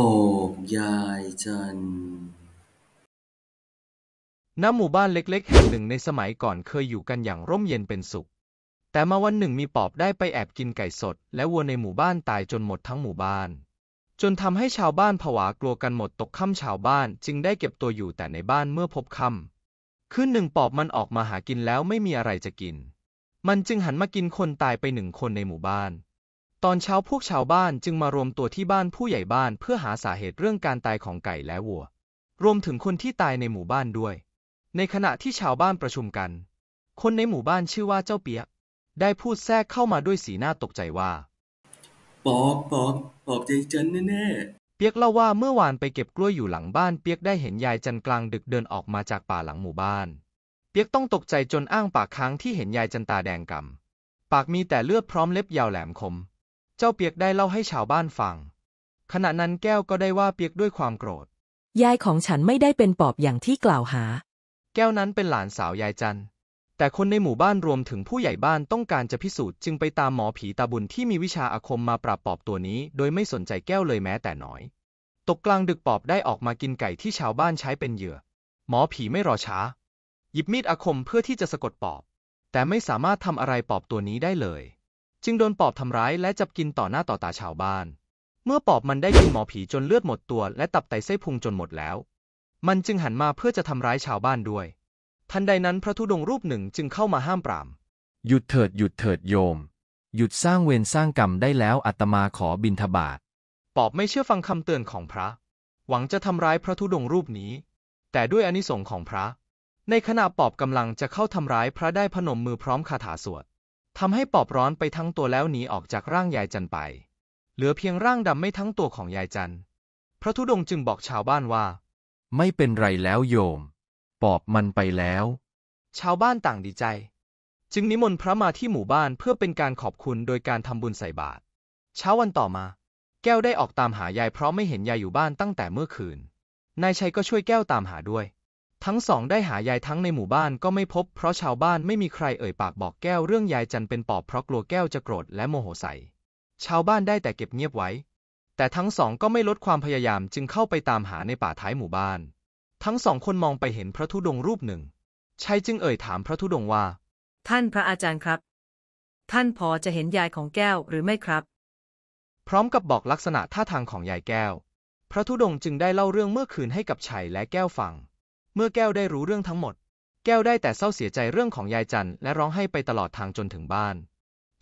ปองยายจันณหมู่บ้านเล็ก ๆ แห่งหนึ่งในสมัยก่อนเคยอยู่กันอย่างร่มเย็นเป็นสุข แต่มาวันหนึ่งมีปอบได้ไปแอบกินไก่สด และวัวในหมู่บ้านตายจนหมดทั้งหมู่บ้าน จนทำให้ชาวบ้านผวากลัวกันหมดตกค่ำชาวบ้านจึงได้เก็บตัวอยู่แต่ในบ้านเมื่อพบค่ำคืนหนึ่งปอบมันออกมาหากินแล้วไม่มีอะไรจะกิน มันจึงหันมากินคนตายไปหนึ่งคนในหมู่บ้านตอนเช้าพวกชาวบ้านจึงมารวมตัวที่บ้านผู้ใหญ่บ้านเพื่อหาสาเหตุเรื่องการตายของไก่และวัว รวมถึงคนที่ตายในหมู่บ้านด้วย ในขณะที่ชาวบ้านประชุมกัน คนในหมู่บ้านชื่อว่าเจ้าเปียกได้พูดแทรกเข้ามาด้วยสีหน้าตกใจว่า ปอบปอบปอบใจจันแน่่เปียกเล่าว่าเมื่อวานไปเก็บกล้วยอยู่หลังบ้าน เปียกได้เห็นยายจันกลางดึกเดินออกมาจากป่าหลังหมู่บ้าน เปียกต้องตกใจจนอ้างปากค้างที่เห็นยายจันตาแดงกำปากมีแต่เลือดพร้อมเล็บยาวแหลมคมจ้าเปียกได้เล่าให้ชาวบ้านฟัง ขณะนั้นแก้วก็ได้ว่าเปียกด้วยความโกรธ ยายของฉันไม่ได้เป็นปอบอย่างที่กล่าวหา แก้วนั้นเป็นหลานสาวยายจันแต่คนในหมู่บ้านรวมถึงผู้ใหญ่บ้านต้องการจะพิสูจน์จึงไปตามหมอผีตาบุญที่มีวิชาอาคมมาปราบปอบตัวนี้ โดยไม่สนใจแก้วเลยแม้แต่น้อย ตกกลางดึกปอบได้ออกมากินไก่ที่ชาวบ้านใช้เป็นเหยื่อ หมอผีไม่รอช้า หยิบมีดอาคมเพื่อที่จะสะกดปอบ แต่ไม่สามารถทำอะไรปอบตัวนี้ได้เลยจึงโดนปอบทำร้ายและจับกินต่อหน้าต่อตาชาวบ้าน เมื่อปอบมันได้กินหมอผีจนเลือดหมดตัวและตับไตเส้พุงจนหมดแล้ว มันจึงหันมาเพื่อจะทำร้ายชาวบ้านด้วย ทันใดนั้นพระธุดงรูปหนึ่งจึงเข้ามาห้ามปราม หยุดเถิดหยุดเถิดโยม หยุดสร้างเวรสร้างกรรมได้แล้วอัตมาขอบินทบาทปอบไม่เชื่อฟังคำเตือนของพระ หวังจะทำร้ายพระธุดงรูปนี้ แต่ด้วยอนิสงค์ของพระ ในขณะปอบกำลังจะเข้าทำร้ายพระได้พนมมือพร้อมคาถาสวดทำให้ปอบร้อนไปทั้งตัวแล้วหนีออกจากร่างยายจันไป เหลือเพียงร่างดำไม่ทั้งตัวของยายจัน พระธุดงค์จึงบอกชาวบ้านว่า ไม่เป็นไรแล้วโยม ปอบมันไปแล้ว ชาวบ้านต่างดีใจ จึงนิมนต์พระมาที่หมู่บ้านเพื่อเป็นการขอบคุณโดยการทำบุญใส่บาตรเช้าวันต่อมา แก้วได้ออกตามหายายเพราะไม่เห็นยายอยู่บ้านตั้งแต่เมื่อคืน นายชัยก็ช่วยแก้วตามหาด้วยทั้งสองได้หายายทั้งในหมู่บ้านก็ไม่พบเพราะชาวบ้าน ไม่มีใครเอ่ย ปากบอกแก้วเรื่องยายจันเป็นปอบเพราะกลัวแก้วจะโกรธและโมโหใส่ ชาวบ้านได้แต่เก็บเงียบไว้ แต่ทั้งสองก็ไม่ลดความพยายามจึงเข้าไปตามหาในป่าท้ายหมู่บ้าน ทั้งสองคนมองไปเห็นพระธุดงรูปหนึ่งชายจึงเอ่ยถามพระธุดงว่า ท่านพระอาจารย์ครับ ท่านพอจะเห็นยายของแก้วหรือไม่ครับ พร้อมกับบอกลักษณะท่าทางของยายแก้ว พระธุดงจึงได้เล่าเรื่องเมื่อคืนให้กับชัยและแก้วฟังเมื่อแก้วได้รู้เรื่องทั้งหมด แก้วได้แต่เศร้าเสียใจเรื่องของยายจันและร้องไห้ไปตลอดทางจนถึงบ้าน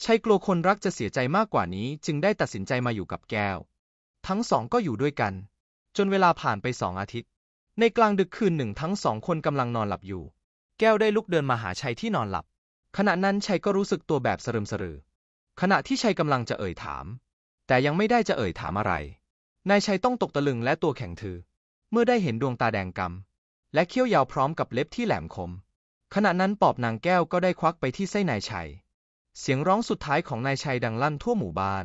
ชัยกลัวคนรักจะเสียใจมากกว่านี้จึงได้ตัดสินใจมาอยู่กับแก้ว ทั้งสองก็อยู่ด้วยกัน จนเวลาผ่านไปสองอาทิตย์ ในกลางดึกคืนหนึ่งทั้งสองคนกำลังนอนหลับอยู่ แก้วได้ลุกเดินมาหาชัยที่นอนหลับ ขณะนั้นชัยก็รู้สึกตัวแบบสรึมสรือขณะที่ชัยกำลังจะเอ่ยถาม แต่ยังไม่ได้จะเอ่ยถามอะไร นายชัยต้องตกตะลึงและตัวแข็งทือเมื่อได้เห็นดวงตาแดงกำและเขี้ยวยาวพร้อมกับเล็บที่แหลมคม ขณะนั้นปอบนางแก้วก็ได้ควักไปที่ไส้นายชัย เสียงร้องสุดท้ายของนายชัยดังลั่นทั่วหมู่บ้าน